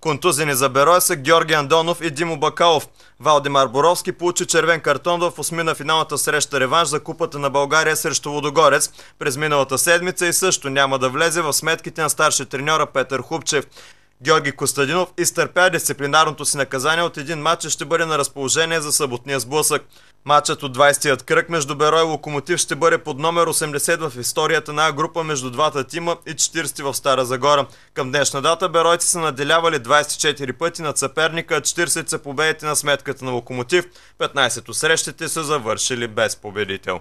Контузини за бероя е са Георги Андонов и Димо Бакалов. Валдимар Боровски получи червен картон в осми на финалната среща реванш за Купата на България срещу Водогорец през миналата седмица и също няма да влезе в сметките на старши треньора Петър Хубчев. Георги Костадинов изтърпя дисциплинарното си наказание от един матч и ще бъде на разположение за съботния сблъсък. Матчът от 20-тият кръг между Беро и Локомотив ще бъде под номер 80 в историята на група между двата тима и 40 в Стара Загора. Към днешна дата Беройци са наделявали 24 пъти на съперника, 40 са победите на сметката на Локомотив, 15 то срещите са завършили без победител.